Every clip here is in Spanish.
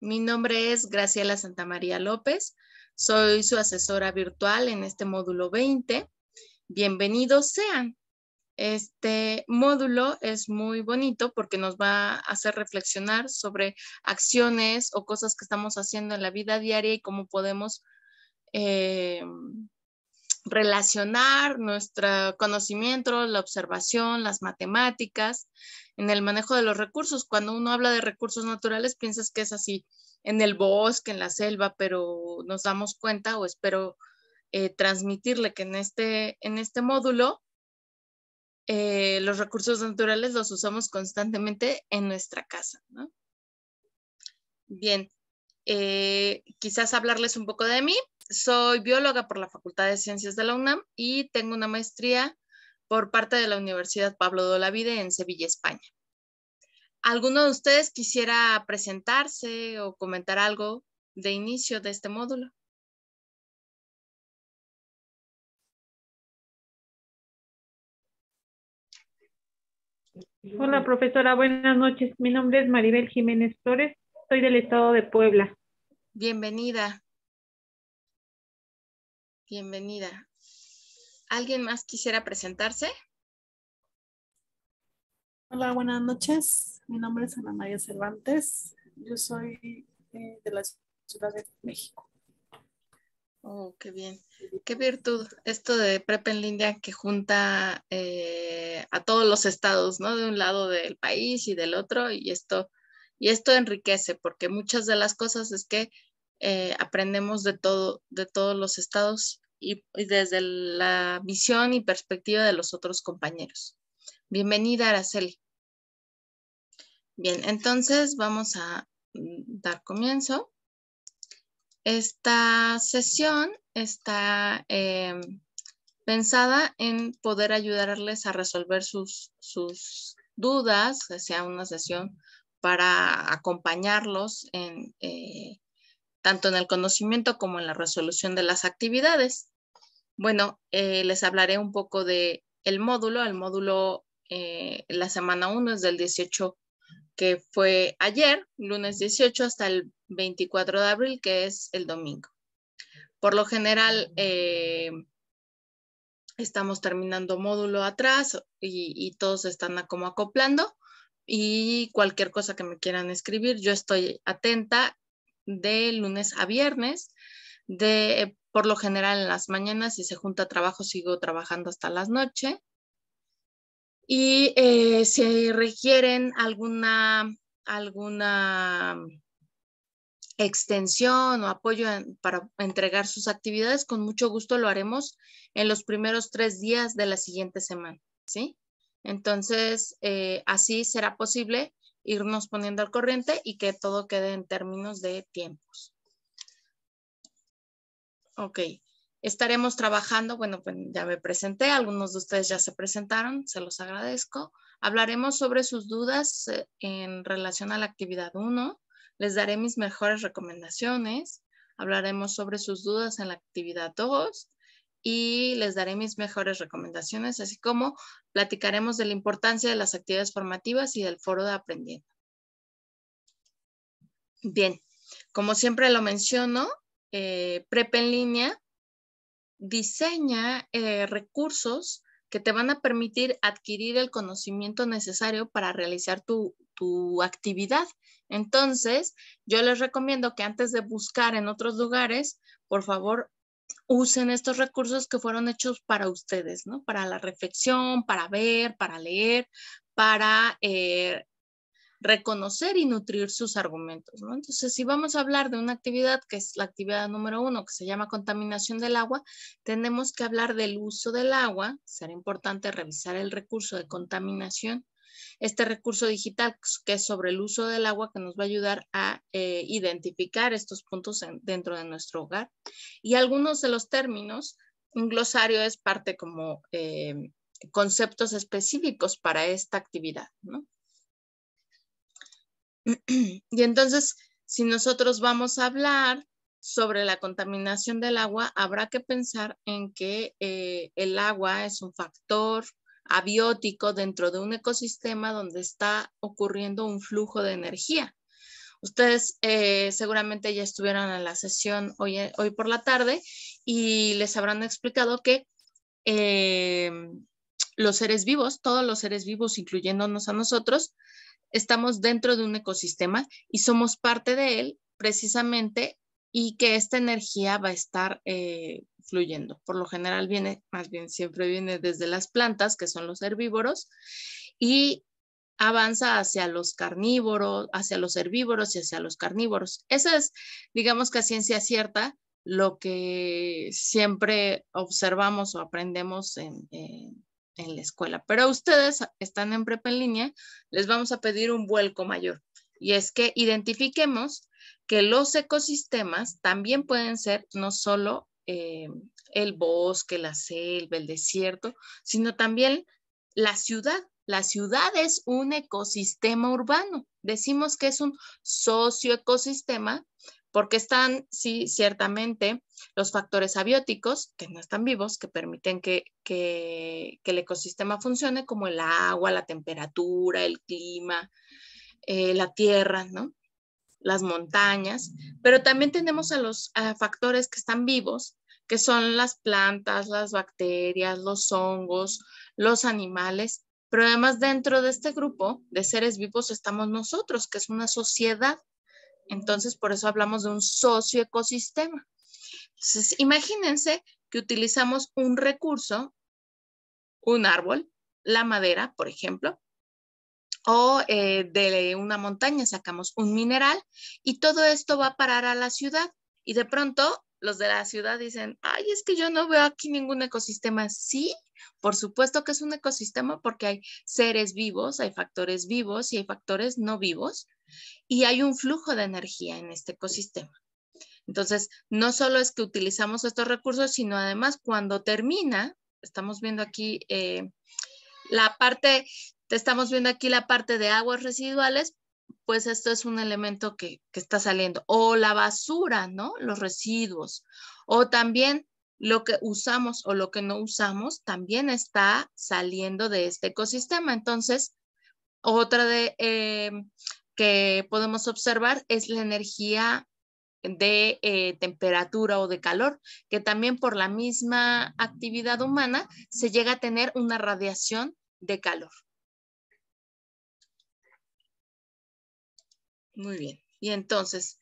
Mi nombre es Graciela Santamaría López. Soy su asesora virtual en este módulo 20. Bienvenidos sean. Este módulo es muy bonito porque nos va a hacer reflexionar sobre acciones o cosas que estamos haciendo en la vida diaria y cómo podemos eh, relacionar nuestro conocimiento, la observación, las matemáticas, en el manejo de los recursos. Cuando uno habla de recursos naturales, piensas que es así en el bosque, en la selva, pero nos damos cuenta o espero eh, transmitirle que en este, en este módulo eh, los recursos naturales los usamos constantemente en nuestra casa. Bien, eh, quizás hablarles un poco de mí. Soy bióloga por la Facultad de Ciencias de la UNAM y tengo una maestría por parte de la Universidad Pablo de Dolavide en Sevilla, España. ¿Alguno de ustedes quisiera presentarse o comentar algo de inicio de este módulo? Hola, profesora. Buenas noches. Mi nombre es Maribel Jiménez Flores. Soy del estado de Puebla. Bienvenida. Bienvenida. ¿Alguien más quisiera presentarse? Hola, buenas noches. Mi nombre es Ana María Cervantes. Yo soy eh, de la Ciudad de México. Oh, qué bien. Qué virtud esto de Prep en Lindia que junta eh, a todos los estados, ¿no? De un lado del país y del otro, y esto, y esto enriquece, porque muchas de las cosas es que eh, aprendemos de, todo, de todos los estados y, desde la visión y perspectiva de los otros compañeros. Bienvenida, Araceli. Bien, entonces vamos a mm, dar comienzo. Esta sesión está eh, pensada en poder ayudarles a resolver sus, sus dudas, sea una sesión para acompañarlos en, eh, tanto en el conocimiento como en la resolución de las actividades. Bueno, eh, les hablaré un poco de módulo. El módulo, eh, la semana 1 es del 18, que fue ayer, lunes 18, hasta el 24 de abril, que es el domingo. Por lo general, eh, estamos terminando módulo atrás y, y todos están como acoplando y cualquier cosa que me quieran escribir, yo estoy atenta de lunes a viernes. De, eh, por lo general en las mañanas, si se junta trabajo, sigo trabajando hasta las noches. Y eh, si requieren alguna, alguna mm, extensión o apoyo para entregar sus actividades, con mucho gusto lo haremos en los primeros tres días de la siguiente semana, ¿sí? Entonces, eh, así será posible irnos poniendo al corriente y que todo quede en términos de tiempos. Ok, estaremos trabajando, bueno, pues ya me presenté, algunos de ustedes ya se presentaron, se los agradezco. Hablaremos sobre sus dudas eh, en relación a la actividad 1, les daré mis mejores recomendaciones, hablaremos sobre sus dudas en la actividad 2 y les daré mis mejores recomendaciones, así como platicaremos de la importancia de las actividades formativas y del foro de aprendiendo. Bien, como siempre lo menciono, eh, Prep en línea diseña eh, recursos que te van a permitir adquirir el conocimiento necesario para realizar tu, tu actividad. Entonces, yo les recomiendo que antes de buscar en otros lugares, por favor, usen estos recursos que fueron hechos para ustedes, ¿no? Para la reflexión, para ver, para leer, para eh, reconocer y nutrir sus argumentos, ¿no? Entonces, si vamos a hablar de una actividad que es la actividad número uno, que se llama contaminación del agua, tenemos que hablar del uso del agua. Será importante revisar el recurso de contaminación este recurso digital que es sobre el uso del agua que nos va a ayudar a eh, identificar estos puntos dentro de nuestro hogar. Y algunos de los términos, un glosario es parte como eh, conceptos específicos para esta actividad, Y entonces, si nosotros vamos a hablar sobre la contaminación del agua, habrá que pensar en que eh, el agua es un factor abiótico dentro de un ecosistema donde está ocurriendo un flujo de energía. Ustedes eh, seguramente ya estuvieron en la sesión hoy, eh, hoy, por la tarde y les habrán explicado que eh, los seres vivos, todos los seres vivos, incluyéndonos a nosotros, estamos dentro de un ecosistema y somos parte de él precisamente y que esta energía va a estar eh, fluyendo. Por lo general viene, más bien siempre viene desde las plantas, que son los herbívoros, y avanza hacia los carnívoros, hacia los herbívoros y hacia los carnívoros. Eso es, digamos que a ciencia cierta, lo que siempre observamos o aprendemos en, en la escuela. Pero ustedes están en prepa en línea, les vamos a pedir un vuelco mayor y es que identifiquemos que los ecosistemas también pueden ser no solo eh, el bosque, la selva, el desierto, sino también la ciudad. La ciudad es un ecosistema urbano. Decimos que es un socioecosistema porque están, sí, ciertamente, los factores abióticos, que no están vivos, que permiten que, el ecosistema funcione, como el agua, la temperatura, el clima, eh, la tierra, ¿no? las montañas, pero también tenemos a los factores que están vivos, que son las plantas, las bacterias, los hongos, los animales, pero además dentro de este grupo de seres vivos estamos nosotros, que es una sociedad. Entonces, por eso hablamos de un socioecosistema. Entonces, imagínense que utilizamos un recurso, un árbol, la madera, por ejemplo, o eh, de una montaña sacamos un mineral y todo esto va a parar a la ciudad. Y de pronto los de la ciudad dicen, ay, es que yo no veo aquí ningún ecosistema. Sí, por supuesto que es un ecosistema porque hay seres vivos, hay factores vivos y hay factores no vivos y hay un flujo de energía en este ecosistema. Entonces, no solo es que utilizamos estos recursos, sino además cuando termina, estamos viendo aquí eh, la parte estamos viendo aquí la parte de aguas residuales, pues esto es un elemento que, está saliendo. O la basura, ¿no? Los residuos. O también lo que usamos o lo que no usamos también está saliendo de este ecosistema. Entonces, otra de eh, que podemos observar es la energía de eh, temperatura o de calor, que también por la misma actividad humana se llega a tener una radiación de calor. Muy bien. Y entonces,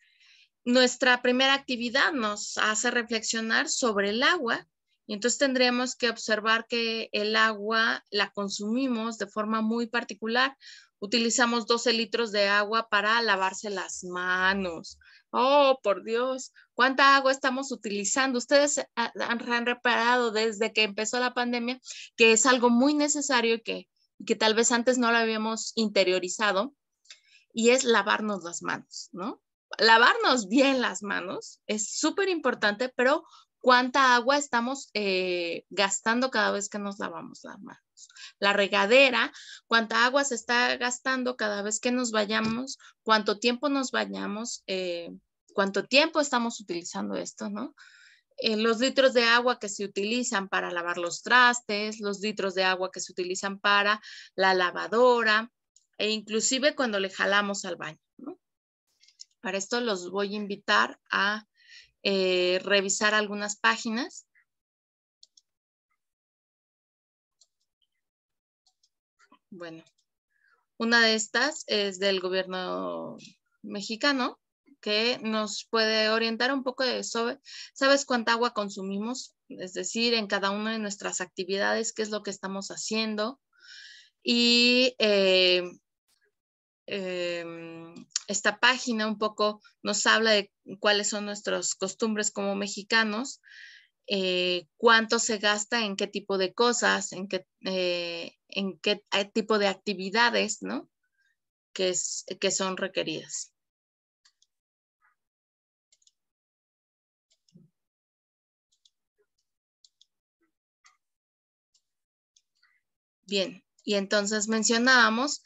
nuestra primera actividad nos hace reflexionar sobre el agua y entonces tendremos que observar que el agua la consumimos de forma muy particular. Utilizamos 12 litros de agua para lavarse las manos. Oh, por Dios, ¿cuánta agua estamos utilizando? Ustedes han reparado desde que empezó la pandemia que es algo muy necesario que, que tal vez antes no lo habíamos interiorizado y es lavarnos las manos, ¿no? Lavarnos bien las manos es súper importante, pero cuánta agua estamos eh, gastando cada vez que nos lavamos las manos. La regadera, cuánta agua se está gastando cada vez que nos vayamos, cuánto tiempo nos bañamos, eh, cuánto tiempo estamos utilizando esto, ¿no? Eh, los litros de agua que se utilizan para lavar los trastes, los litros de agua que se utilizan para la lavadora, e inclusive cuando le jalamos al baño. Para esto los voy a invitar a eh, revisar algunas páginas. Bueno, una de estas es del gobierno mexicano que nos puede orientar un poco de sobre, ¿sabes cuánta agua consumimos? Es decir, en cada una de nuestras actividades, qué es lo que estamos haciendo. Y eh, Em, esta página un poco nos habla de cuáles son nuestras costumbres como mexicanos, eh, cuánto se gasta en qué tipo de cosas, en qué, eh, eh, tipo de actividades, ¿no? Que, que son requeridas. Bien, y entonces mencionábamos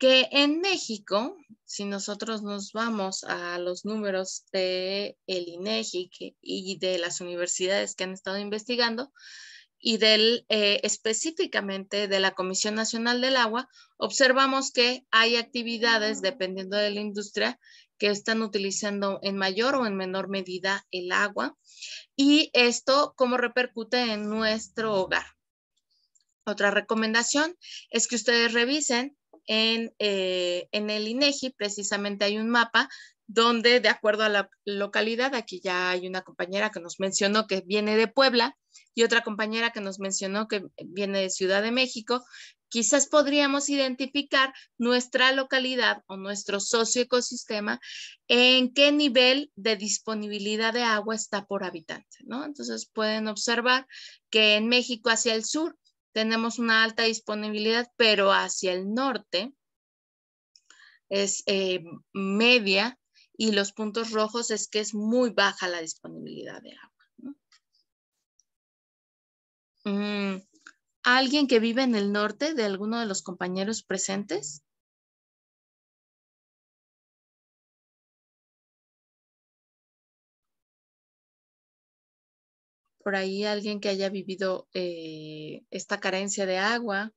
que en México, si nosotros nos vamos a los números de el INEGI y de las universidades que han estado investigando y del eh, específicamente de la Comisión Nacional del Agua, observamos que hay actividades dependiendo de la industria que están utilizando en mayor o en menor medida el agua y esto cómo repercute en nuestro hogar. Otra recomendación es que ustedes revisen eh, en, el INEGI precisamente hay un mapa donde de acuerdo a la localidad, aquí ya hay una compañera que nos mencionó que viene de Puebla y otra compañera que nos mencionó que viene de Ciudad de México, quizás podríamos identificar nuestra localidad o nuestro socioecosistema en qué nivel de disponibilidad de agua está por habitante, ¿no? Entonces pueden observar que en México hacia el sur tenemos una alta disponibilidad, pero hacia el norte es eh, media y los puntos rojos es que es muy baja la disponibilidad de agua. Mm, ¿Alguien que vive en el norte de alguno de los compañeros presentes? por ahí alguien que haya vivido eh, esta carencia de agua.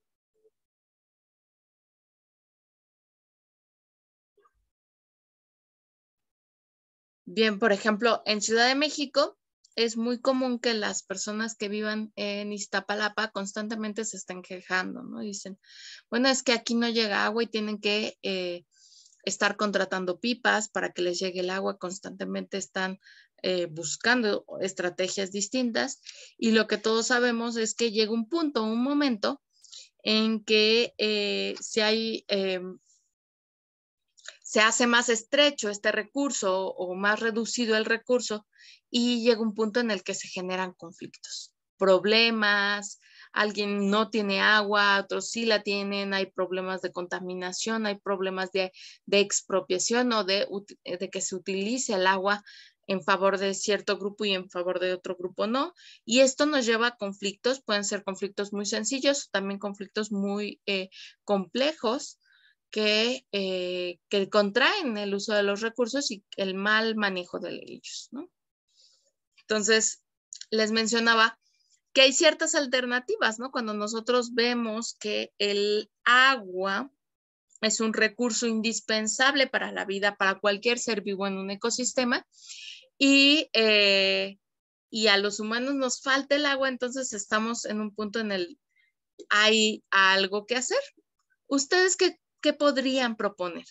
Bien, por ejemplo, en Ciudad de México es muy común que las personas que vivan en Iztapalapa constantemente se estén quejando, ¿no? Dicen, bueno, es que aquí no llega agua y tienen que eh, estar contratando pipas para que les llegue el agua, constantemente están eh, buscando estrategias distintas y lo que todos sabemos es que llega un punto, un momento en que eh, si hay, eh, se hace más estrecho este recurso o más reducido el recurso y llega un punto en el que se generan conflictos, problemas, alguien no tiene agua, otros sí la tienen, hay problemas de contaminación, hay problemas de, expropiación o de, de, que se utilice el agua en favor de cierto grupo y en favor de otro grupo no. Y esto nos lleva a conflictos, pueden ser conflictos muy sencillos, también conflictos muy eh, complejos que, eh, que, contraen el uso de los recursos y el mal manejo de ellos. Entonces, les mencionaba que hay ciertas alternativas, ¿no? Cuando nosotros vemos que el agua es un recurso indispensable para la vida, para cualquier ser vivo en un ecosistema, y, eh, y a los humanos nos falta el agua, entonces estamos en un punto en el hay algo que hacer. ¿Ustedes qué, qué podrían proponer?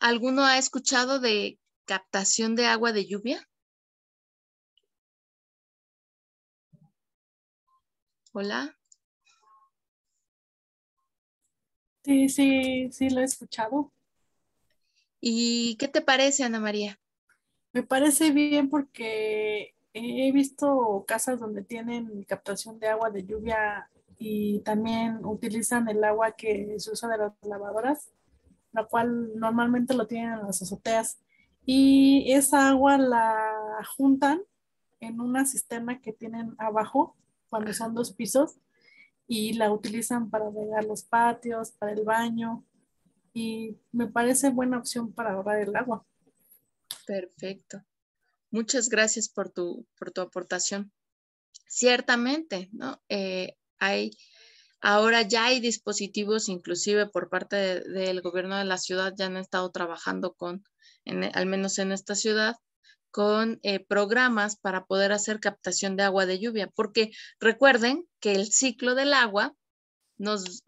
¿Alguno ha escuchado de captación de agua de lluvia? Hola. Sí, sí, sí, lo he escuchado. ¿Y qué te parece, Ana María? Me parece bien porque he visto casas donde tienen captación de agua de lluvia y también utilizan el agua que se usa de las lavadoras, la cual normalmente lo tienen en las azoteas. Y esa agua la juntan en una sistema que tienen abajo cuando son dos pisos y la utilizan para regar los patios, para el baño y me parece buena opción para ahorrar el agua. Perfecto. Muchas gracias por tu, aportación. Ciertamente, ¿no? Eh, hay, ahora ya hay dispositivos, inclusive por parte del gobierno de la ciudad, ya han estado trabajando con, al menos en esta ciudad, con eh, programas para poder hacer captación de agua de lluvia, porque recuerden que el ciclo del agua nos,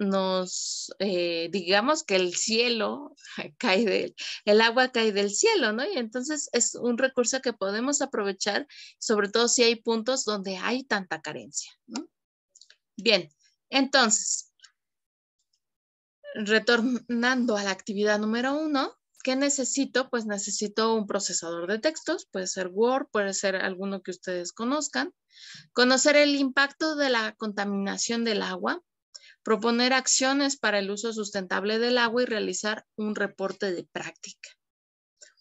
eh, digamos que el cielo cae del, el agua cae del cielo, ¿no? Y entonces es un recurso que podemos aprovechar, sobre todo si hay puntos donde hay tanta carencia, ¿no? Bien, entonces, retornando a la actividad número uno, ¿qué necesito? Pues necesito un procesador de textos, puede ser Word, puede ser alguno que ustedes conozcan. Conocer el impacto de la contaminación del agua, proponer acciones para el uso sustentable del agua y realizar un reporte de práctica.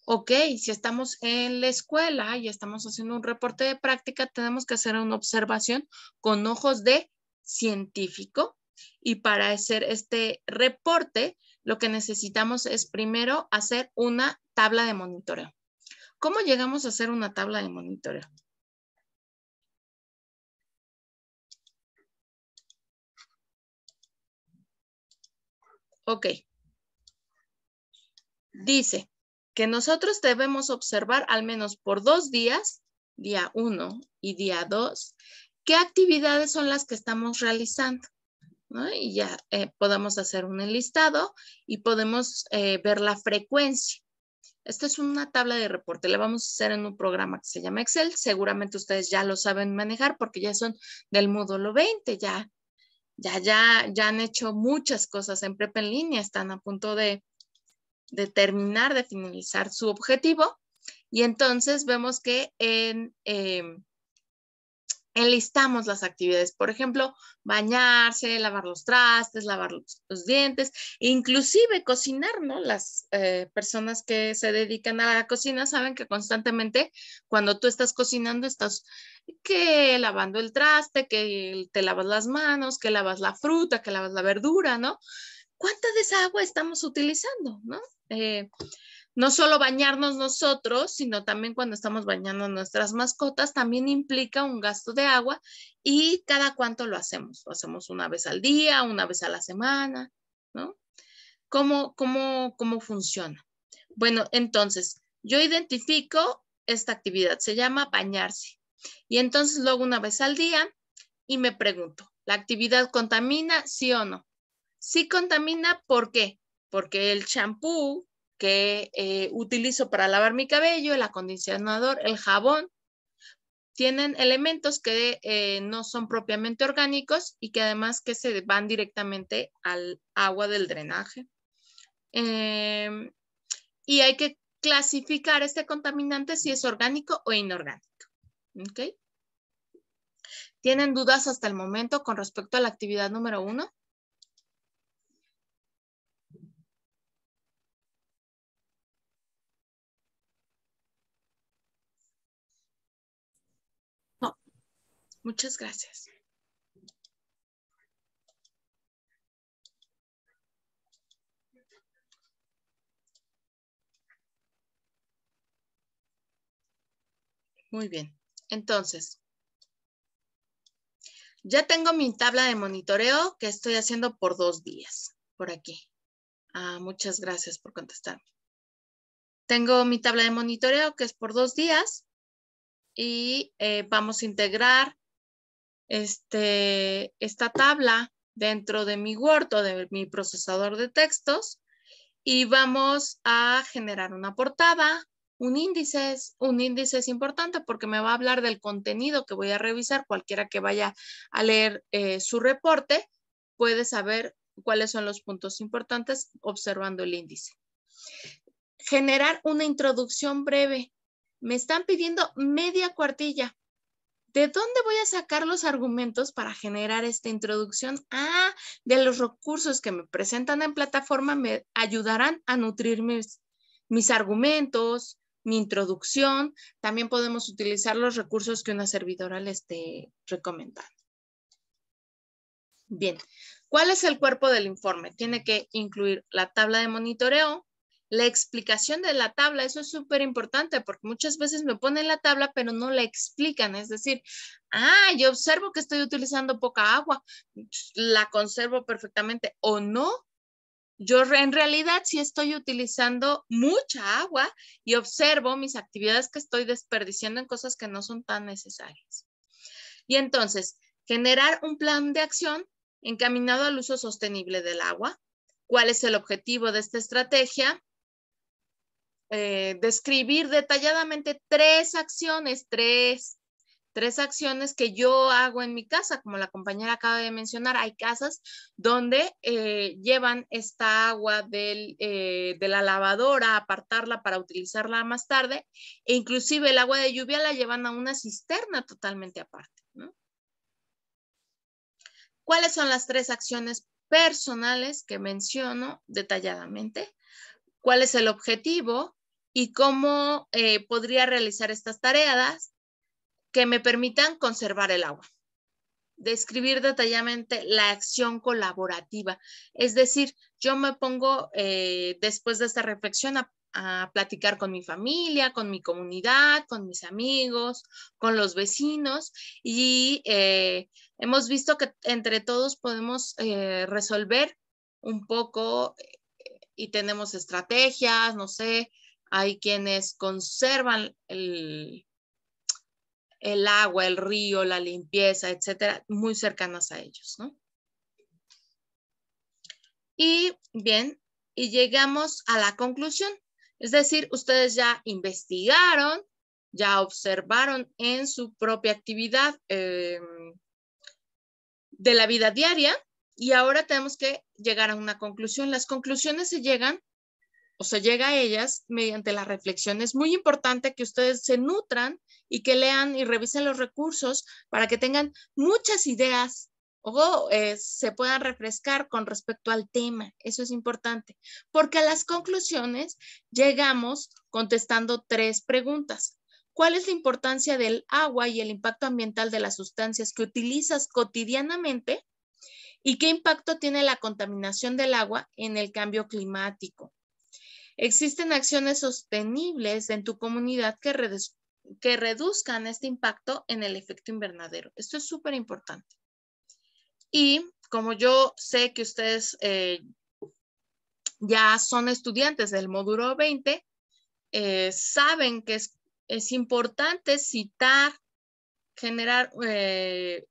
Ok, si estamos en la escuela y estamos haciendo un reporte de práctica, tenemos que hacer una observación con ojos de científico y para hacer este reporte lo que necesitamos es primero hacer una tabla de monitoreo. ¿Cómo llegamos a hacer una tabla de monitoreo? Ok. Dice que nosotros debemos observar al menos por dos días, día uno y día dos, qué actividades son las que estamos realizando. Y ya eh, podemos hacer un enlistado y podemos eh, ver la frecuencia. Esta es una tabla de reporte, la vamos a hacer en un programa que se llama Excel. Seguramente ustedes ya lo saben manejar porque ya son del módulo 20, ya, ya, ya, han hecho muchas cosas en prep en línea, están a punto de, de terminar, de finalizar su objetivo. Y entonces vemos que en, em, enlistamos las actividades. Por ejemplo, bañarse, lavar los trastes, lavar los, dientes, inclusive cocinar, ¿no? Las eh, personas que se dedican a la cocina saben que constantemente cuando tú estás cocinando estás que lavando el traste, que te lavas las manos, que lavas la fruta, que lavas la verdura, ¿no? ¿Cuánta de esa agua estamos utilizando, ¿no? Eh, no solo bañarnos nosotros, sino también cuando estamos bañando nuestras mascotas, también implica un gasto de agua y cada cuánto lo hacemos. Lo hacemos una vez al día, una vez a la semana, ¿no? ¿Cómo, cómo, cómo funciona? Bueno, entonces, yo identifico esta actividad, se llama bañarse. Y entonces luego una vez al día y me pregunto, ¿la actividad contamina, sí o no? Sí contamina, ¿por qué? Porque el champú que eh, utilizo para lavar mi cabello, el acondicionador, el jabón, tienen elementos que eh, no son propiamente orgánicos y que además que se van directamente al agua del drenaje. Em, y hay que clasificar este contaminante si es orgánico o inorgánico. ¿Tienen dudas hasta el momento con respecto a la actividad número uno? Muchas gracias. Muy bien. Entonces, ya tengo mi tabla de monitoreo que estoy haciendo por dos días, por aquí. Ah, muchas gracias por contestarme. Tengo mi tabla de monitoreo que es por dos días y eh, vamos a integrar este, esta tabla dentro de mi huerto de mi procesador de textos y vamos a generar una portada, un índice, un índice es importante porque me va a hablar del contenido que voy a revisar, cualquiera que vaya a leer eh, su reporte puede saber cuáles son los puntos importantes observando el índice. Generar una introducción breve. Me están pidiendo media cuartilla. ¿De dónde voy a sacar los argumentos para generar esta introducción? Ah, de los recursos que me presentan en plataforma me ayudarán a nutrir mis, mis argumentos, mi introducción. También podemos utilizar los recursos que una servidora le esté recomendando. Bien, ¿cuál es el cuerpo del informe? Tiene que incluir la tabla de monitoreo, la explicación de la tabla, eso es súper importante porque muchas veces me ponen la tabla pero no la explican. Es decir, ah, yo observo que estoy utilizando poca agua, la conservo perfectamente o no. Yo en realidad sí estoy utilizando mucha agua y observo mis actividades que estoy desperdiciando en cosas que no son tan necesarias. Y entonces, generar un plan de acción encaminado al uso sostenible del agua, cuál es el objetivo de esta estrategia, eh, describir detalladamente tres acciones, tres, tres acciones que yo hago en mi casa. Como la compañera acaba de mencionar, hay casas donde eh, llevan esta agua del, eh, de la lavadora, apartarla para utilizarla más tarde, e inclusive el agua de lluvia la llevan a una cisterna totalmente aparte. ¿Cuáles son las tres acciones personales que menciono detalladamente? ¿Cuál es el objetivo? y cómo eh, podría realizar estas tareas que me permitan conservar el agua. Describir detalladamente la acción colaborativa. Es decir, yo me pongo eh, después de esta reflexión a, platicar con mi familia, con mi comunidad, con mis amigos, con los vecinos y eh, hemos visto que entre todos podemos resolver un poco y tenemos estrategias, no sé, hay quienes conservan el, el agua, el río, la limpieza, etcétera, muy cercanas a ellos, ¿no? Y bien, y llegamos a la conclusión. Es decir, ustedes ya investigaron, ya observaron en su propia actividad eh, de la vida diaria y ahora tenemos que llegar a una conclusión. Las conclusiones se llegan o sea, llega a ellas mediante la reflexión. Es muy importante que ustedes se nutran y que lean y revisen los recursos para que tengan muchas ideas o eh, se puedan refrescar con respecto al tema. Eso es importante, porque a las conclusiones llegamos contestando tres preguntas. ¿Cuál es la importancia del agua y el impacto ambiental de las sustancias que utilizas cotidianamente? ¿Y qué impacto tiene la contaminación del agua en el cambio climático? Existen acciones sostenibles en tu comunidad que, que reduzcan este impacto en el efecto invernadero. Esto es súper importante. Y como yo sé que ustedes eh, ya son estudiantes del módulo 20, eh, saben que es, importante citar, generar eh,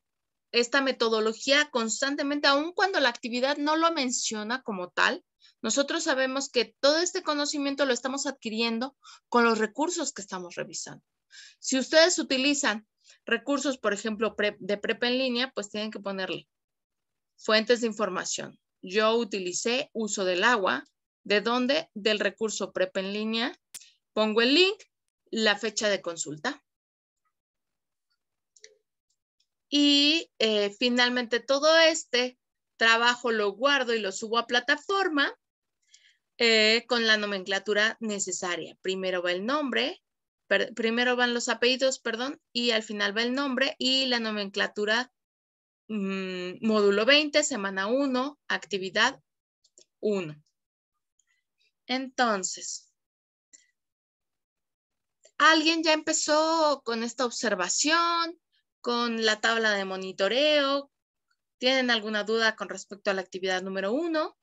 esta metodología constantemente, aun cuando la actividad no lo menciona como tal, nosotros sabemos que todo este conocimiento lo estamos adquiriendo con los recursos que estamos revisando. Si ustedes utilizan recursos, por ejemplo, de prepa en línea, pues tienen que ponerle fuentes de información. Yo utilicé uso del agua, ¿de dónde? Del recurso prepa en línea. Pongo el link, la fecha de consulta. Y eh, finalmente todo este trabajo lo guardo y lo subo a plataforma eh, con la nomenclatura necesaria. Primero va el nombre, primero van los apellidos, perdón, y al final va el nombre y la nomenclatura mm, módulo 20, semana 1, actividad 1. Entonces, alguien ya empezó con esta observación, con la tabla de monitoreo. ¿Tienen alguna duda con respecto a la actividad número uno?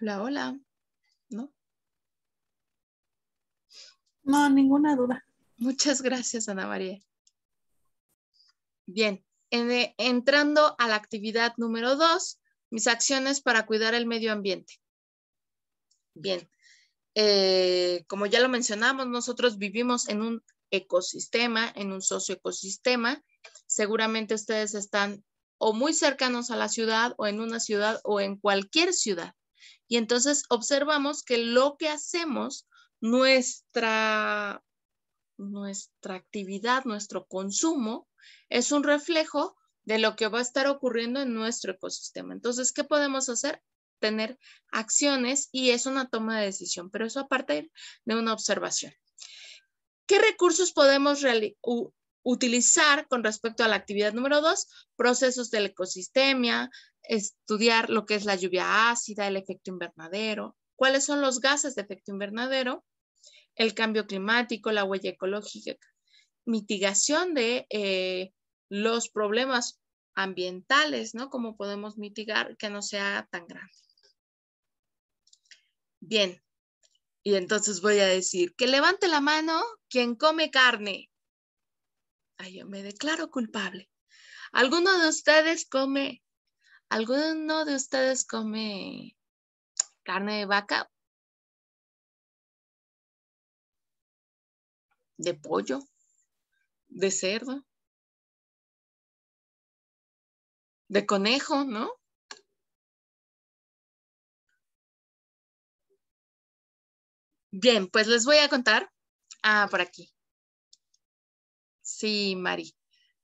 hola, hola, ¿no? No, ninguna duda. Muchas gracias, Ana María. Bien, eh, entrando a la actividad número dos, mis acciones para cuidar el medio ambiente. Bien, eh, como ya lo mencionamos, nosotros vivimos en un ecosistema, en un socioecosistema. Seguramente ustedes están o muy cercanos a la ciudad o en una ciudad o en cualquier ciudad. Y entonces observamos que lo que hacemos, nuestra, nuestra actividad, nuestro consumo, es un reflejo de lo que va a estar ocurriendo en nuestro ecosistema. Entonces, ¿qué podemos hacer? Tener acciones y es una toma de decisión, pero eso aparte de una observación. ¿Qué recursos podemos utilizar con respecto a la actividad número dos? Procesos de ecosistema? ecosistemia, estudiar lo que es la lluvia ácida, el efecto invernadero, cuáles son los gases de efecto invernadero, el cambio climático, la huella ecológica, mitigación de eh, los problemas ambientales, ¿no? Cómo podemos mitigar que no sea tan grande. Bien, y entonces voy a decir, que levante la mano quien come carne. Ay, yo me declaro culpable. ¿Alguno de ustedes come ¿Alguno de ustedes come carne de vaca? ¿De pollo? ¿De cerdo? ¿De conejo, no? Bien, pues les voy a contar. Ah, por aquí. Sí, Mari,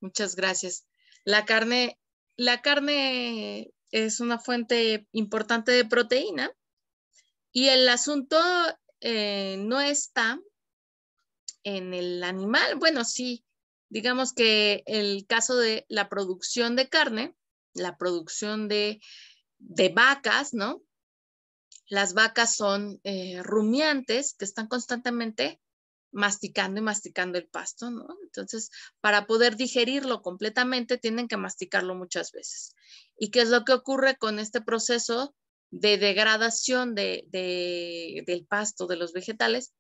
muchas gracias. La carne la carne es una fuente importante de proteína y el asunto eh, no está en el animal. Bueno, sí, digamos que el caso de la producción de carne, la producción de, vacas, ¿no? Las vacas son eh, rumiantes que están constantemente masticando y masticando el pasto, ¿no? Entonces, para poder digerirlo completamente, tienen que masticarlo muchas veces. ¿Y qué es lo que ocurre con este proceso de degradación del pasto, de los vegetales?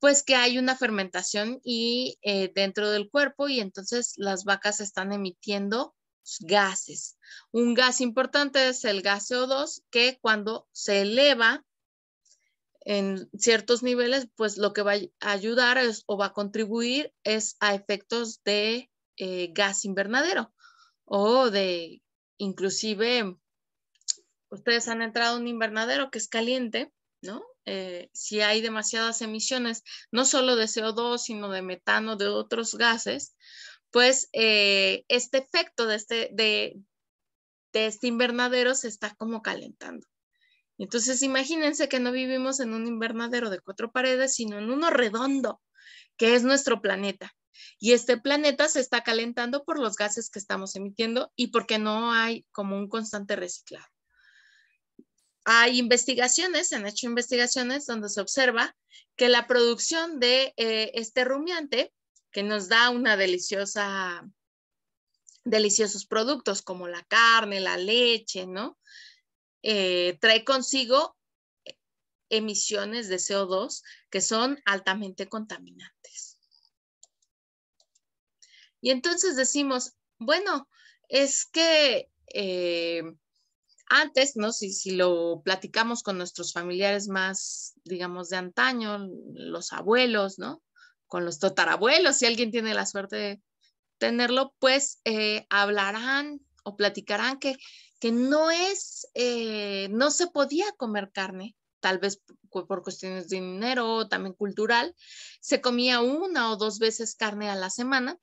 Pues que hay una fermentación y eh, dentro del cuerpo y entonces las vacas están emitiendo gases. Un gas importante es el gas CO2 que cuando se eleva en ciertos niveles, pues lo que va a ayudar o va a contribuir es a efectos de eh, gas invernadero o de inclusive, ustedes han entrado a un invernadero que es caliente, ¿no? Eh, si hay demasiadas emisiones, no solo de CO2, sino de metano, de otros gases, pues eh, este efecto de este, de este invernadero se está como calentando. Entonces, imagínense que no vivimos en un invernadero de cuatro paredes, sino en uno redondo, que es nuestro planeta. Y este planeta se está calentando por los gases que estamos emitiendo y porque no hay como un constante reciclado. Hay investigaciones, se han hecho investigaciones donde se observa que la producción de eh, este rumiante, que nos da una deliciosa, deliciosos productos como la carne, la leche, ¿no? Eh, trae consigo emisiones de CO2 que son altamente contaminantes. Y entonces decimos, bueno, es que eh, antes, ¿no? Si, lo platicamos con nuestros familiares más, digamos, de antaño, los abuelos, ¿no? Con los tatarabuelos, si alguien tiene la suerte de tenerlo, pues eh, hablarán o platicarán que que no es, eh, no se podía comer carne, tal vez por cuestiones de dinero también cultural, se comía una o dos veces carne a la semana,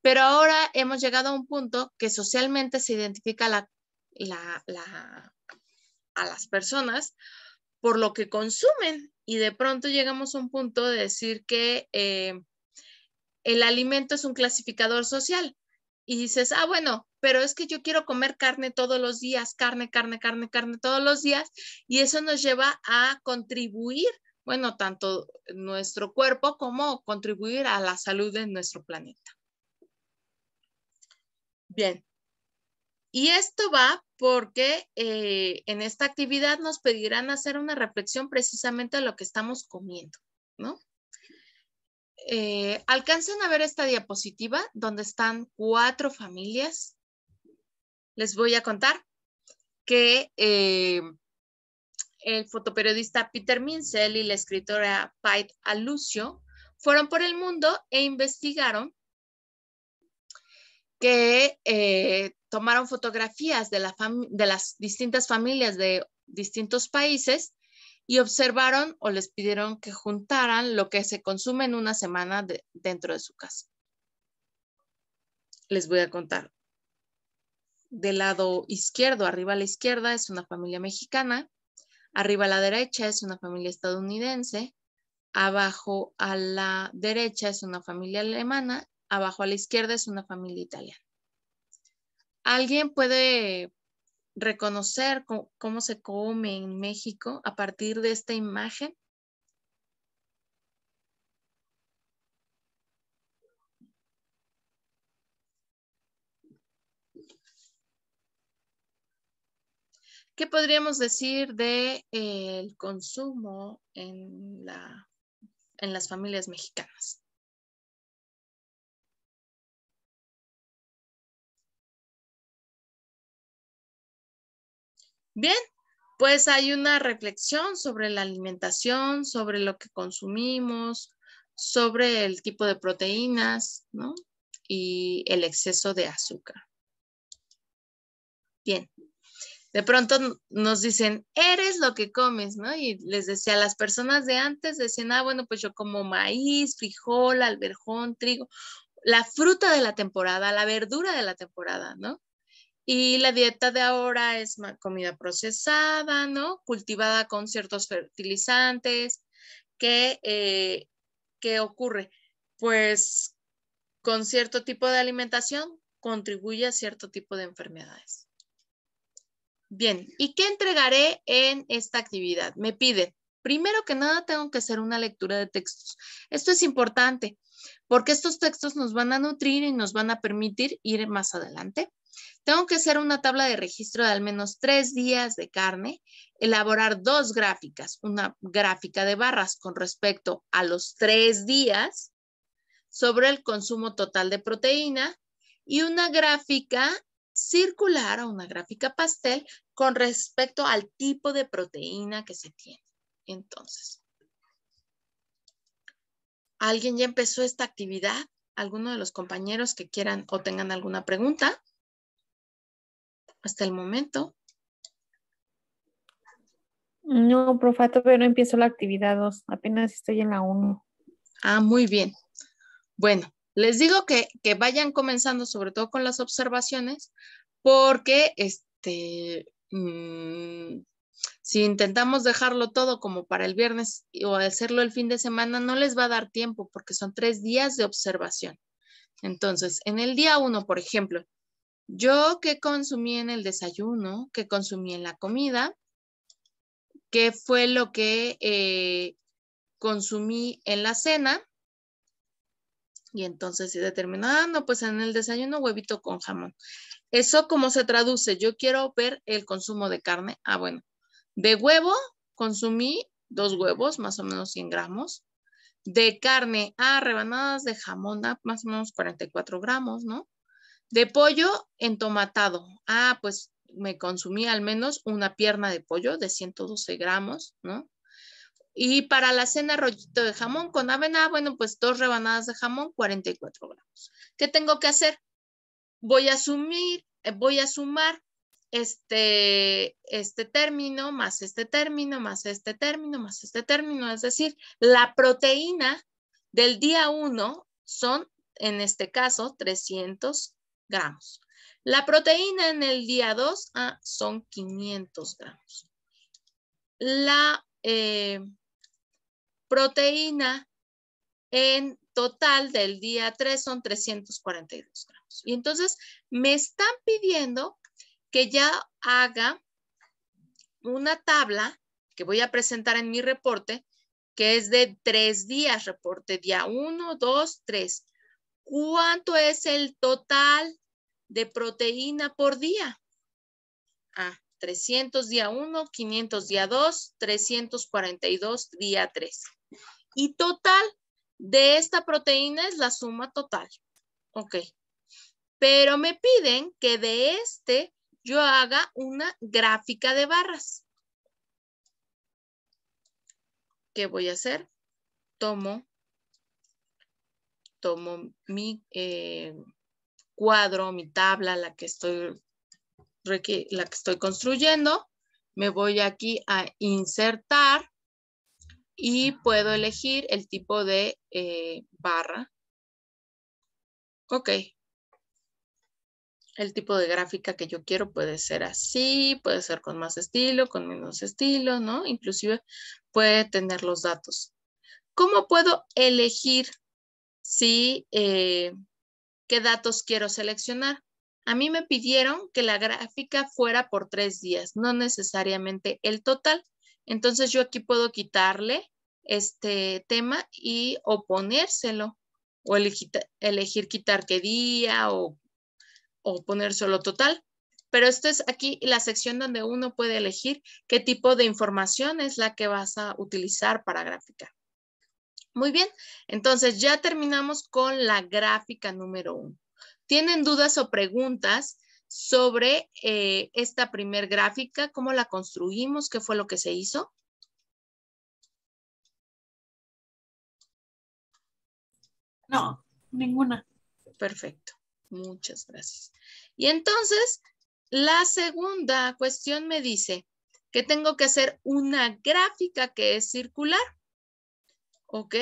pero ahora hemos llegado a un punto que socialmente se identifica a las personas por lo que consumen y de pronto llegamos a un punto de decir que eh, el alimento es un clasificador social y dices, ah, bueno, pero es que yo quiero comer carne todos los días, carne, carne, carne, carne todos los días, y eso nos lleva a contribuir, bueno, tanto nuestro cuerpo como contribuir a la salud de nuestro planeta. Bien, y esto va porque eh, en esta actividad nos pedirán hacer una reflexión precisamente a lo que estamos comiendo, ¿no? Eh, alcanzan a ver esta diapositiva donde están cuatro familias les voy a contar que eh, el fotoperiodista Peter Minzel y la escritora Pait Alucio fueron por el mundo e investigaron que eh, tomaron fotografías de, de las distintas familias de distintos países y observaron o les pidieron que juntaran lo que se consume en una semana dentro de su casa. Les voy a contar del lado izquierdo, arriba a la izquierda, es una familia mexicana. Arriba a la derecha es una familia estadounidense. Abajo a la derecha es una familia alemana. Abajo a la izquierda es una familia italiana. ¿Alguien puede reconocer cómo, se come en México a partir de esta imagen? ¿Qué podríamos decir del de, eh, consumo en, en las familias mexicanas? Bien, pues hay una reflexión sobre la alimentación, sobre lo que consumimos, sobre el tipo de proteínas, ¿no? Y el exceso de azúcar. Bien, de pronto nos dicen, eres lo que comes, ¿no? Y les decía, las personas de antes decían, ah, bueno, pues yo como maíz, frijol, alberjón, trigo, la fruta de la temporada, la verdura de la temporada, ¿no? Y la dieta de ahora es comida procesada, ¿no? Cultivada con ciertos fertilizantes. Eh, ¿Qué ocurre? Pues con cierto tipo de alimentación contribuye a cierto tipo de enfermedades. Bien, ¿y qué entregaré en esta actividad? Me piden, primero que nada tengo que hacer una lectura de textos. Esto es importante porque estos textos nos van a nutrir y nos van a permitir ir más adelante. Tengo que hacer una tabla de registro de al menos tres días de carne, elaborar dos gráficas, una gráfica de barras con respecto a los tres días sobre el consumo total de proteína y una gráfica circular a una gráfica pastel con respecto al tipo de proteína que se tiene. Entonces, ¿alguien ya empezó esta actividad? ¿Alguno de los compañeros que quieran o tengan alguna pregunta? Hasta el momento. No, profe, pero no empiezo la actividad 2, apenas estoy en la 1. Ah, muy bien. Bueno, les digo que, vayan comenzando sobre todo con las observaciones porque este, mm, si intentamos dejarlo todo como para el viernes o hacerlo el fin de semana, no les va a dar tiempo porque son tres días de observación. Entonces, en el día uno, por ejemplo, yo qué consumí en el desayuno, qué consumí en la comida, qué fue lo que eh, consumí en la cena, y entonces se determina, ah, no, pues en el desayuno huevito con jamón. ¿Eso cómo se traduce? Yo quiero ver el consumo de carne. Ah, bueno, de huevo consumí dos huevos, más o menos 100 gramos. De carne, ah, rebanadas de jamón, ah, más o menos 44 gramos, ¿no? De pollo entomatado, ah, pues me consumí al menos una pierna de pollo de 112 gramos, ¿no? Y para la cena, rollito de jamón con avena, bueno, pues dos rebanadas de jamón, 44 gramos. ¿Qué tengo que hacer? Voy a asumir, eh, voy a sumar este, este término, más este término, más este término, más este término. Es decir, la proteína del día 1 son, en este caso, 300 gramos. La proteína en el día 2 ah, son 500 gramos. La eh, proteína en total del día 3 son 342 gramos. Y entonces me están pidiendo que ya haga una tabla que voy a presentar en mi reporte, que es de tres días, reporte día 1, 2, 3. ¿Cuánto es el total de proteína por día? Ah, 300 día 1, 500 día 2, 342 día 3. Y total de esta proteína es la suma total. Ok. Pero me piden que de este yo haga una gráfica de barras. ¿Qué voy a hacer? Tomo, tomo mi eh, cuadro, mi tabla, la que estoy, la que estoy construyendo. Me voy aquí a insertar y puedo elegir el tipo de eh, barra. Ok. El tipo de gráfica que yo quiero puede ser así, puede ser con más estilo, con menos estilo, ¿no? Inclusive puede tener los datos. ¿Cómo puedo elegir si, eh, qué datos quiero seleccionar? A mí me pidieron que la gráfica fuera por tres días, no necesariamente el total. Entonces yo aquí puedo quitarle este tema y oponérselo o elegir, quitar qué día o, o total. Pero esto es aquí la sección donde uno puede elegir qué tipo de información es la que vas a utilizar para graficar. Muy bien, entonces ya terminamos con la gráfica número uno. ¿Tienen dudas o preguntas sobre eh, esta primer gráfica? ¿Cómo la construimos? ¿Qué fue lo que se hizo? No, ninguna. Perfecto. Muchas gracias. Y entonces, la segunda cuestión me dice que tengo que hacer una gráfica que es circular. Ok,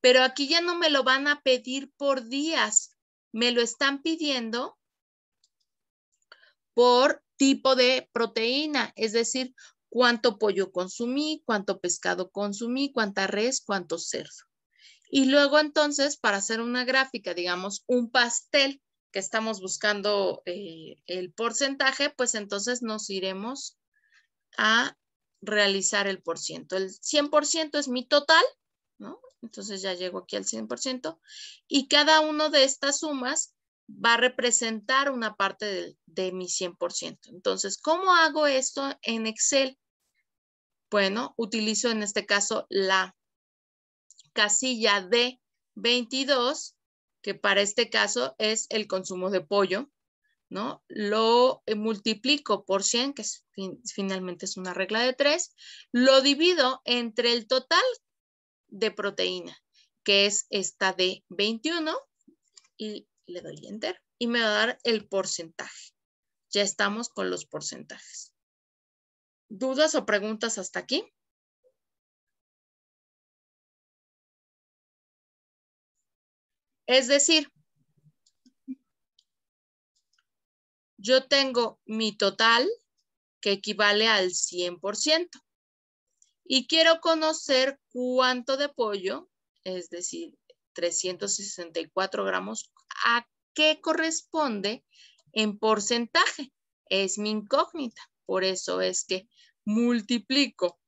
pero aquí ya no me lo van a pedir por días. Me lo están pidiendo por tipo de proteína, es decir, cuánto pollo consumí, cuánto pescado consumí, cuánta res, cuánto cerdo. Y luego entonces, para hacer una gráfica, digamos, un pastel que estamos buscando eh, el porcentaje, pues entonces nos iremos a realizar el por ciento. El 100% es mi total, ¿no? Entonces ya llego aquí al 100%. Y cada una de estas sumas va a representar una parte de, de mi 100%. Entonces, ¿cómo hago esto en Excel? Bueno, utilizo en este caso la casilla de 22 que para este caso es el consumo de pollo, ¿no? Lo eh, multiplico por 100, que finalmente es una regla de 3, lo divido entre el total de proteína, que es esta de 21, y le doy enter, y me va a dar el porcentaje. Ya estamos con los porcentajes. ¿Dudas o preguntas hasta aquí? Es decir, yo tengo mi total que equivale al 100%. Y quiero conocer cuánto de pollo, es decir, 364 gramos, a qué corresponde en porcentaje. Es mi incógnita. Por eso es que multiplico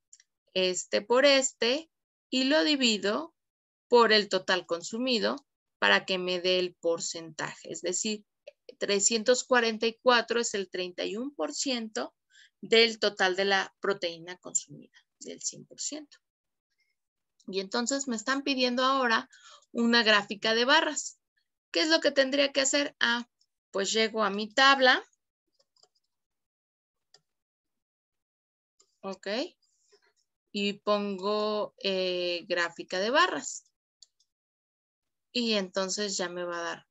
este por este y lo divido por el total consumido para que me dé el porcentaje. Es decir, 344 es el 31% del total de la proteína consumida, del 100%. Y entonces me están pidiendo ahora una gráfica de barras. ¿Qué es lo que tendría que hacer? Ah, pues llego a mi tabla. Ok. Y pongo eh, gráfica de barras y entonces ya me va a dar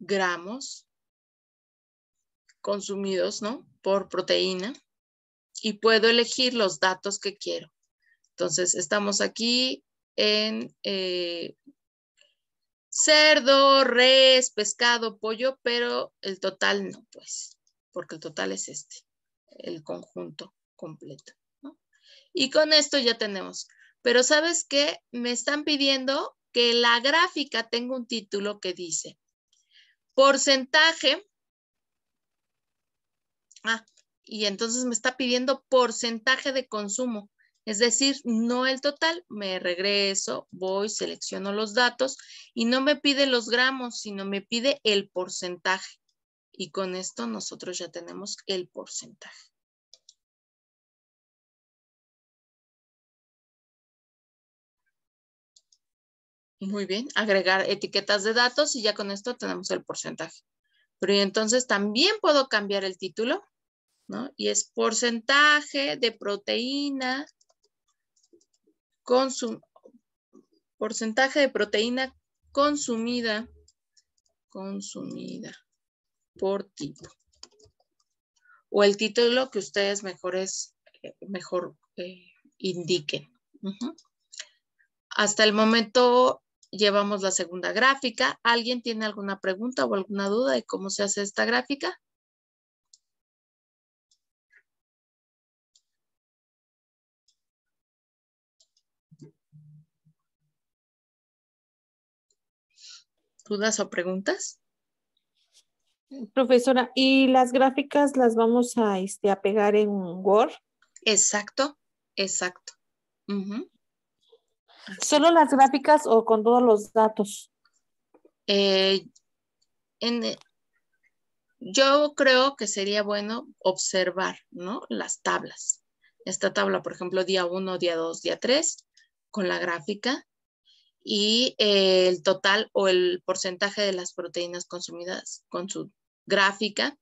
gramos consumidos, ¿no? Por proteína y puedo elegir los datos que quiero. Entonces, estamos aquí en eh, cerdo, res, pescado, pollo, pero el total no, pues, porque el total es este, el conjunto completo. Y con esto ya tenemos pero sabes qué, me están pidiendo que la gráfica tenga un título que dice porcentaje. Ah, y entonces me está pidiendo porcentaje de consumo, es decir, no el total, me regreso, voy, selecciono los datos y no me pide los gramos, sino me pide el porcentaje. Y con esto nosotros ya tenemos el porcentaje. Muy bien, agregar etiquetas de datos y ya con esto tenemos el porcentaje. Pero entonces también puedo cambiar el título, ¿no? Y es porcentaje de proteína, porcentaje de proteína consumida, consumida por tipo. O el título que ustedes mejores, mejor eh, indiquen. Hasta el momento llevamos la segunda gráfica. ¿Alguien tiene alguna pregunta o alguna duda de cómo se hace esta gráfica? ¿Dudas o preguntas? Profesora, ¿y las gráficas las vamos a, este, a pegar en Word? Exacto, exacto. ¿Solo las gráficas o con todos los datos? Eh, eh, yo creo que sería bueno observar, ¿no? Las tablas. Esta tabla, por ejemplo, día 1, día 2, día 3, con la gráfica y eh, el total o el porcentaje de las proteínas consumidas con su gráfica.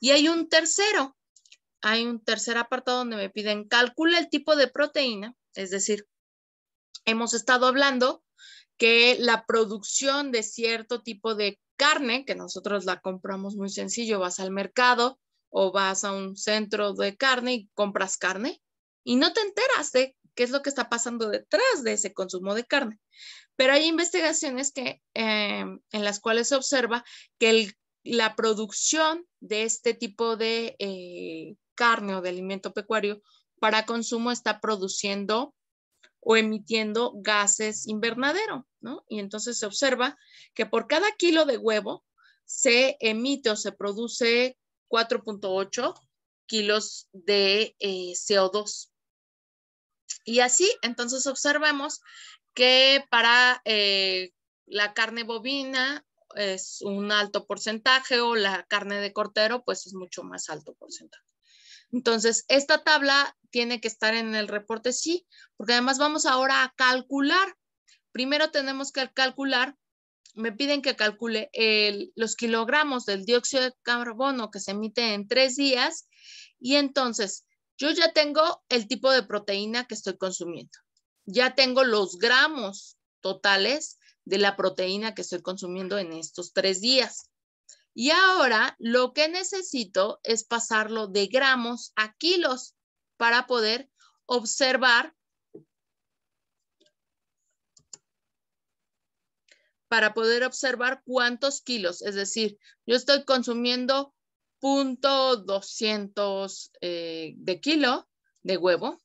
Y hay un tercero, hay un tercer apartado donde me piden calcula el tipo de proteína, es decir, hemos estado hablando que la producción de cierto tipo de carne, que nosotros la compramos muy sencillo, vas al mercado o vas a un centro de carne y compras carne y no te enteras de qué es lo que está pasando detrás de ese consumo de carne. Pero hay investigaciones que, eh, en las cuales se observa que la producción de este tipo de eh, carne o de alimento pecuario para consumo está produciendo o emitiendo gases invernadero, ¿no? Y entonces se observa que por cada kilo de huevo se emite o se produce 4.8 kilos de eh, CO2. Y así, entonces observamos que para eh, la carne bovina es un alto porcentaje o la carne de cortero pues es mucho más alto porcentaje. Entonces, esta tabla tiene que estar en el reporte sí, porque además vamos ahora a calcular. Primero tenemos que calcular, me piden que calcule los kilogramos del dióxido de carbono que se emite en tres días y entonces yo ya tengo el tipo de proteína que estoy consumiendo. Ya tengo los gramos totales de la proteína que estoy consumiendo en estos tres días. Y ahora lo que necesito es pasarlo de gramos a kilos para poder observar, para poder observar cuántos kilos. Es decir, yo estoy consumiendo 200 eh, de kilo de huevo.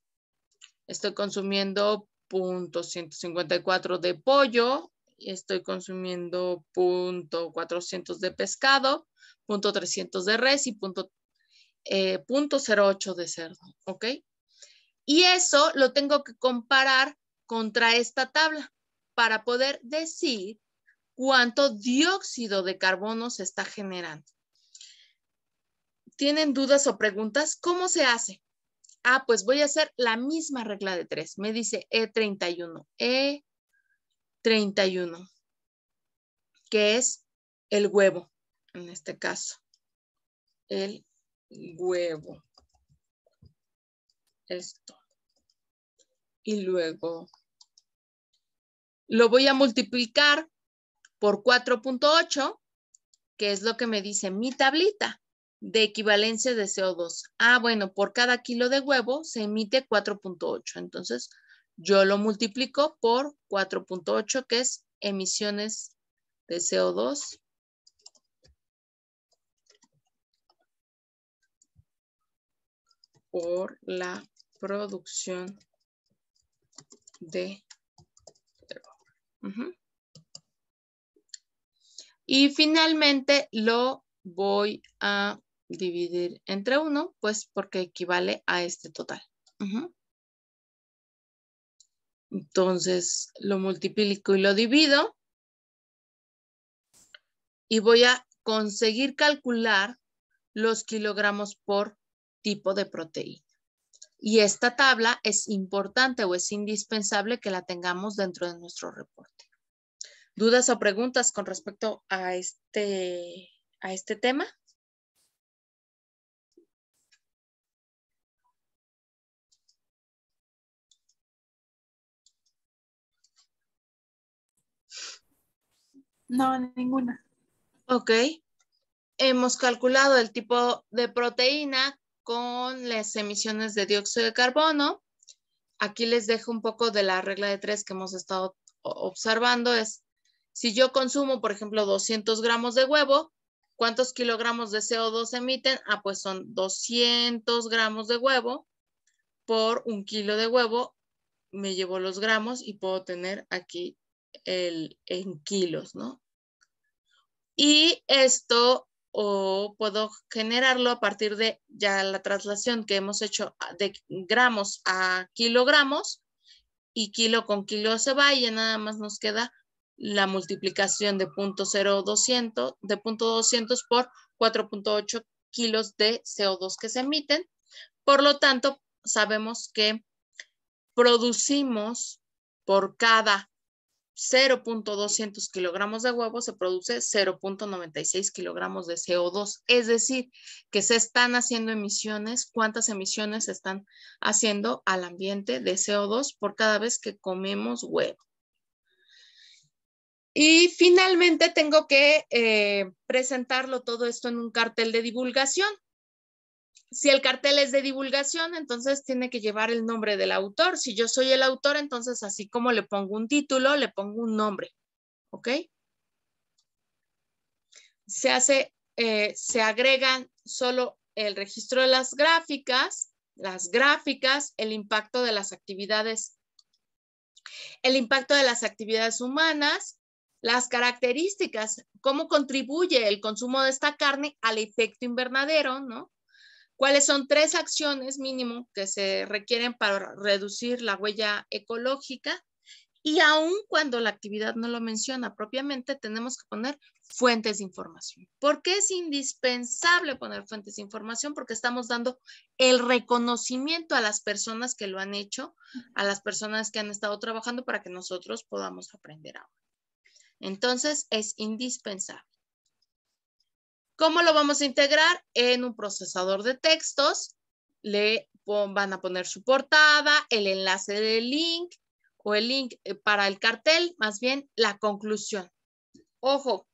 Estoy consumiendo 154 de pollo estoy consumiendo 400 de pescado, 300 de res y 08 eh, de cerdo, ¿ok? Y eso lo tengo que comparar contra esta tabla para poder decir cuánto dióxido de carbono se está generando. ¿Tienen dudas o preguntas? ¿Cómo se hace? Ah, pues voy a hacer la misma regla de tres. Me dice E31, E, e 31, que es el huevo, en este caso. El huevo. Esto. Y luego lo voy a multiplicar por 4.8, que es lo que me dice mi tablita de equivalencia de CO2. Ah, bueno, por cada kilo de huevo se emite 4.8. Entonces, yo lo multiplico por 4.8, que es emisiones de CO2 por la producción de Y finalmente lo voy a dividir entre uno, pues porque equivale a este total. Entonces lo multiplico y lo divido. Y voy a conseguir calcular los kilogramos por tipo de proteína. Y esta tabla es importante o es indispensable que la tengamos dentro de nuestro reporte. ¿Dudas o preguntas con respecto a este, a este tema? No, ninguna. Ok. Hemos calculado el tipo de proteína con las emisiones de dióxido de carbono. Aquí les dejo un poco de la regla de tres que hemos estado observando. Es si yo consumo, por ejemplo, 200 gramos de huevo, ¿cuántos kilogramos de CO2 emiten? Ah, pues son 200 gramos de huevo por un kilo de huevo. Me llevo los gramos y puedo tener aquí el, en kilos, ¿no? Y esto o puedo generarlo a partir de ya la traslación que hemos hecho de gramos a kilogramos y kilo con kilo se va y ya nada más nos queda la multiplicación de .0200, de 0.200 por 4.8 kilos de CO2 que se emiten. Por lo tanto, sabemos que producimos por cada 0.200 kilogramos de huevo se produce 0.96 kilogramos de CO2. Es decir, que se están haciendo emisiones, cuántas emisiones se están haciendo al ambiente de CO2 por cada vez que comemos huevo. Y finalmente tengo que eh, presentarlo todo esto en un cartel de divulgación. Si el cartel es de divulgación, entonces tiene que llevar el nombre del autor. Si yo soy el autor, entonces así como le pongo un título, le pongo un nombre. ¿Ok? Se hace, eh, se agregan solo el registro de las gráficas, las gráficas, el impacto de las actividades, el impacto de las actividades humanas, las características, cómo contribuye el consumo de esta carne al efecto invernadero, ¿no? cuáles son tres acciones mínimo que se requieren para reducir la huella ecológica. Y aun cuando la actividad no lo menciona propiamente, tenemos que poner fuentes de información. ¿Por qué es indispensable poner fuentes de información? Porque estamos dando el reconocimiento a las personas que lo han hecho, a las personas que han estado trabajando para que nosotros podamos aprender ahora. Entonces, es indispensable. ¿Cómo lo vamos a integrar? En un procesador de textos, le van a poner su portada, el enlace del link o el link eh, para el cartel, más bien la conclusión. Ojo,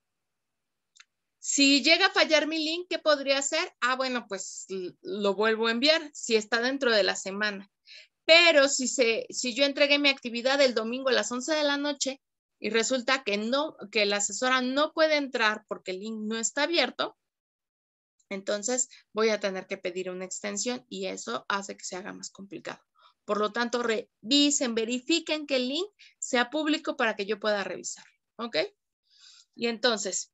si llega a fallar mi link, ¿qué podría hacer? Ah, bueno, pues lo vuelvo a enviar si está dentro de la semana. Pero si, si yo entregué mi actividad el domingo a las 11 de la noche, y resulta que no, que la asesora no puede entrar porque el link no está abierto, entonces voy a tener que pedir una extensión y eso hace que se haga más complicado. Por lo tanto, revisen, verifiquen que el link sea público para que yo pueda revisar, ¿ok? Y entonces,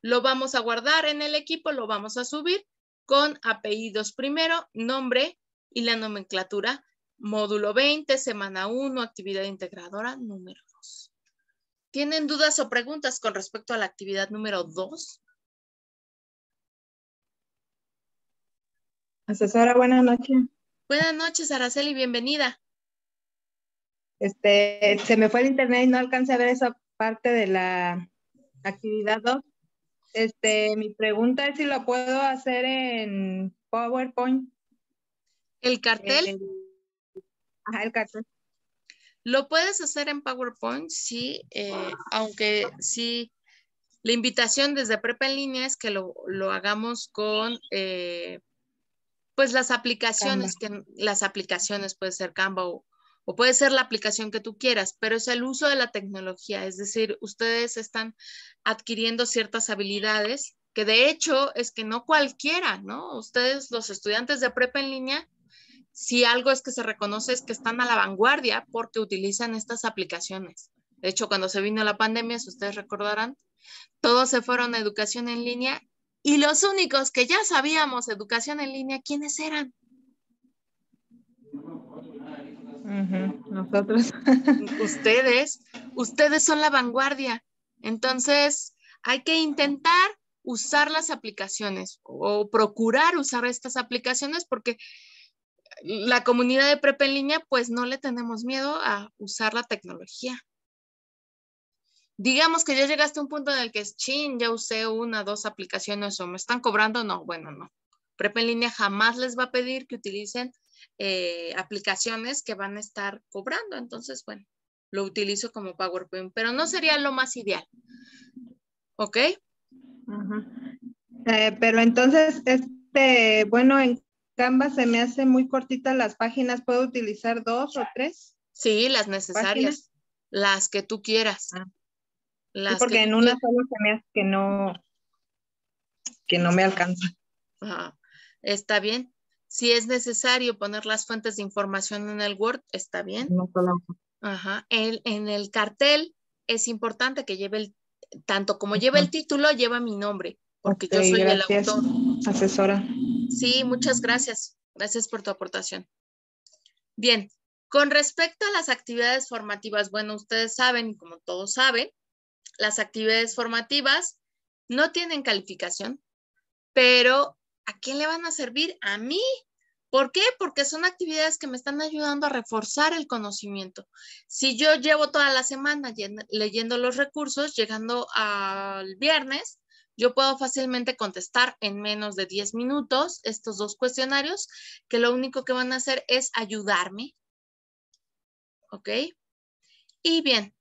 lo vamos a guardar en el equipo, lo vamos a subir con apellidos primero, nombre y la nomenclatura, módulo 20, semana 1, actividad integradora, número. ¿Tienen dudas o preguntas con respecto a la actividad número 2? Asesora, buenas noches. Buenas noches, Araceli, bienvenida. Este, se me fue el internet y no alcancé a ver esa parte de la actividad 2. Este, mi pregunta es si lo puedo hacer en PowerPoint. ¿El cartel? Eh, ajá, el cartel. Lo puedes hacer en PowerPoint, sí, eh, aunque sí, la invitación desde Prepa en línea es que lo, hagamos con, eh, pues las aplicaciones, que las aplicaciones puede ser Canva o, o puede ser la aplicación que tú quieras, pero es el uso de la tecnología, es decir, ustedes están adquiriendo ciertas habilidades que de hecho es que no cualquiera, ¿no? Ustedes, los estudiantes de prepa en línea, si algo es que se reconoce es que están a la vanguardia porque utilizan estas aplicaciones. De hecho, cuando se vino la pandemia, si ustedes recordarán, todos se fueron a educación en línea y los únicos que ya sabíamos educación en línea, ¿quiénes eran? Nosotros. ustedes, ustedes son la vanguardia. Entonces, hay que intentar usar las aplicaciones o procurar usar estas aplicaciones porque la comunidad de prepa en línea, pues no le tenemos miedo a usar la tecnología. Digamos que ya llegaste a un punto en el que es chin, ya usé una, dos aplicaciones o me están cobrando, no, bueno, no. Prepa en línea jamás les va a pedir que utilicen eh, aplicaciones que van a estar cobrando, entonces, bueno, lo utilizo como PowerPoint, pero no sería lo más ideal. ¿Ok? Eh, pero entonces, este, bueno, en Canva se me hace muy cortita las páginas. ¿Puedo utilizar dos o tres? Sí, las necesarias. Las que tú quieras. Ah. porque en una sola se me hace que no, que no me alcanza. Está bien. Si es necesario poner las fuentes de información en el Word, está bien. No Ajá. En, el cartel es importante que lleve el, tanto como lleva el título, lleva mi nombre, porque yo soy el autor. Asesora. Sí, muchas gracias. Gracias por tu aportación. Bien, con respecto a las actividades formativas, bueno, ustedes saben, como todos saben, las actividades formativas no tienen calificación, pero ¿a quién le van a servir? A mí. ¿Por qué? Porque son actividades que me están ayudando a reforzar el conocimiento. Si yo llevo toda la semana leyendo los recursos, llegando al viernes, yo puedo fácilmente contestar en menos de 10 minutos estos dos cuestionarios que lo único que van a hacer es ayudarme. ¿Ok? Y bien,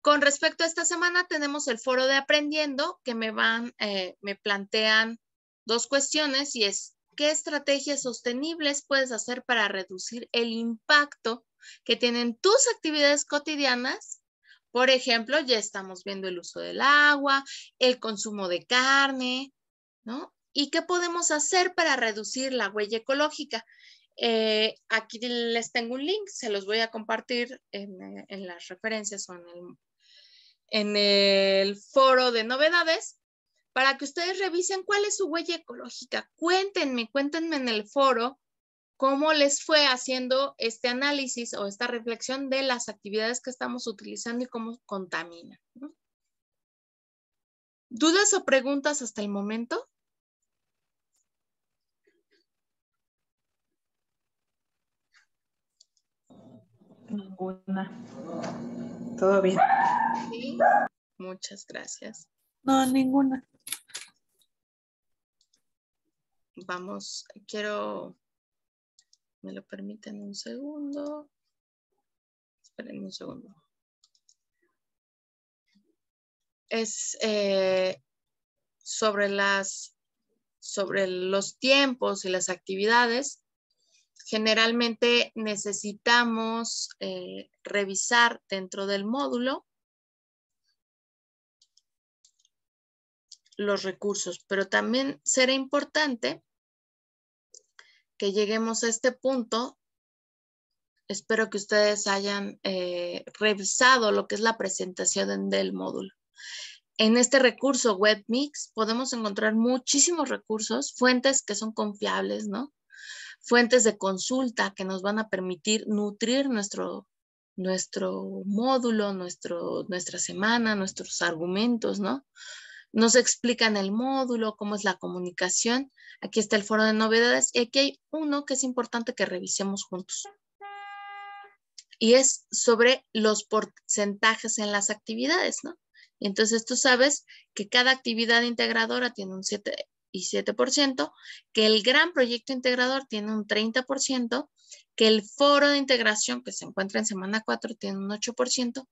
con respecto a esta semana tenemos el foro de aprendiendo que me van, eh, me plantean dos cuestiones y es, ¿qué estrategias sostenibles puedes hacer para reducir el impacto que tienen tus actividades cotidianas por ejemplo, ya estamos viendo el uso del agua, el consumo de carne, ¿no? ¿Y qué podemos hacer para reducir la huella ecológica? Eh, aquí les tengo un link, se los voy a compartir en, eh, las referencias o en el foro de novedades para que ustedes revisen cuál es su huella ecológica. Cuéntenme, cuéntenme en el foro cómo les fue haciendo este análisis o esta reflexión de las actividades que estamos utilizando y cómo contamina. ¿Dudas o preguntas hasta el momento? Ninguna. Todo bien. Muchas gracias. No, ninguna. Vamos, quiero me lo permiten un segundo. Esperen un segundo. Es eh, sobre sobre los tiempos y las actividades, generalmente necesitamos eh, revisar dentro del módulo los recursos, pero también será importante que lleguemos a este punto, espero que ustedes hayan eh, revisado lo que es la presentación del módulo. En este recurso WebMix podemos encontrar muchísimos recursos, fuentes que son confiables, ¿no? Fuentes de consulta que nos van a permitir nutrir nuestro, nuestro módulo, nuestro, nuestra semana, nuestros argumentos, ¿no? Nos explican el módulo, cómo es la comunicación. Aquí está el foro de novedades y aquí hay uno que es importante que revisemos juntos. Y es sobre los porcentajes en las actividades, ¿no? entonces tú sabes que cada actividad integradora tiene un 7 y 7%, que el gran proyecto integrador tiene un 30%, que el foro de integración que se encuentra en semana 4 tiene un 8%,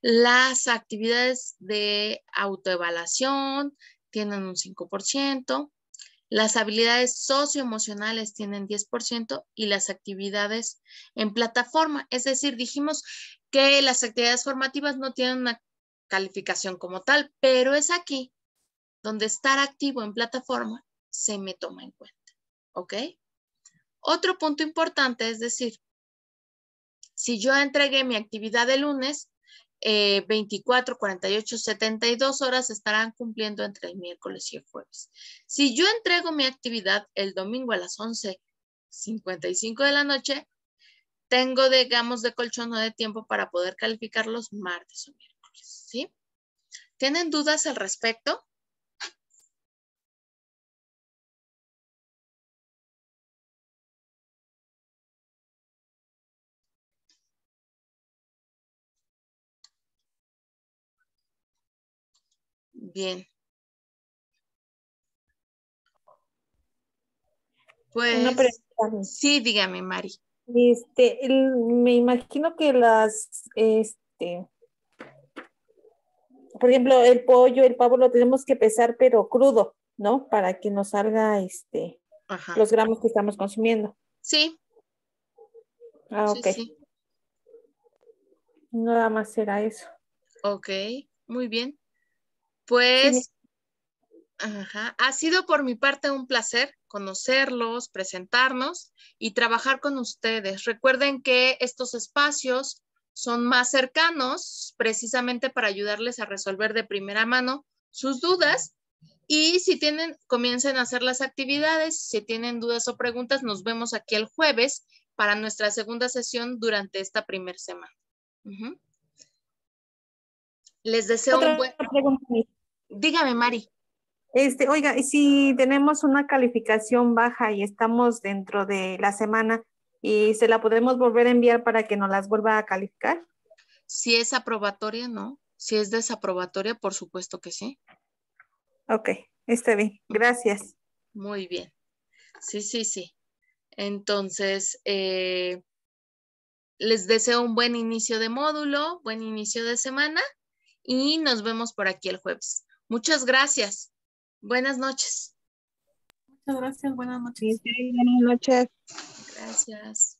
las actividades de autoevaluación tienen un 5%, las habilidades socioemocionales tienen 10% y las actividades en plataforma. Es decir, dijimos que las actividades formativas no tienen una calificación como tal, pero es aquí donde estar activo en plataforma se me toma en cuenta. ¿Ok? Otro punto importante es decir, si yo entregué mi actividad de lunes, 24, 48, 72 horas estarán cumpliendo entre el miércoles y el jueves. Si yo entrego mi actividad el domingo a las 11.55 de la noche, tengo, digamos, de colchón o de tiempo para poder calificar los martes o miércoles, ¿sí? ¿Tienen dudas al respecto? Bien. Pues, sí, dígame, Mari. Este, me imagino que las, este, por ejemplo, el pollo, el pavo lo tenemos que pesar, pero crudo, ¿no? Para que nos salga, este, los gramos que estamos consumiendo. Sí. Ah, ok. Nada más será eso. Ok, muy bien. Pues, ha sido por mi parte un placer conocerlos, presentarnos y trabajar con ustedes. Recuerden que estos espacios son más cercanos precisamente para ayudarles a resolver de primera mano sus dudas y si tienen, comiencen a hacer las actividades. Si tienen dudas o preguntas, nos vemos aquí el jueves para nuestra segunda sesión durante esta primera semana. Les deseo un buen... Dígame, Mari. Este, oiga, si tenemos una calificación baja y estamos dentro de la semana y se la podemos volver a enviar para que nos las vuelva a calificar. Si es aprobatoria, no. Si es desaprobatoria, por supuesto que sí. Ok, está bien. Gracias. Muy bien. Sí, sí, sí. Entonces, eh, les deseo un buen inicio de módulo, buen inicio de semana y nos vemos por aquí el jueves. Muchas gracias. Buenas noches. Muchas gracias. Buenas noches. buenas noches. Gracias.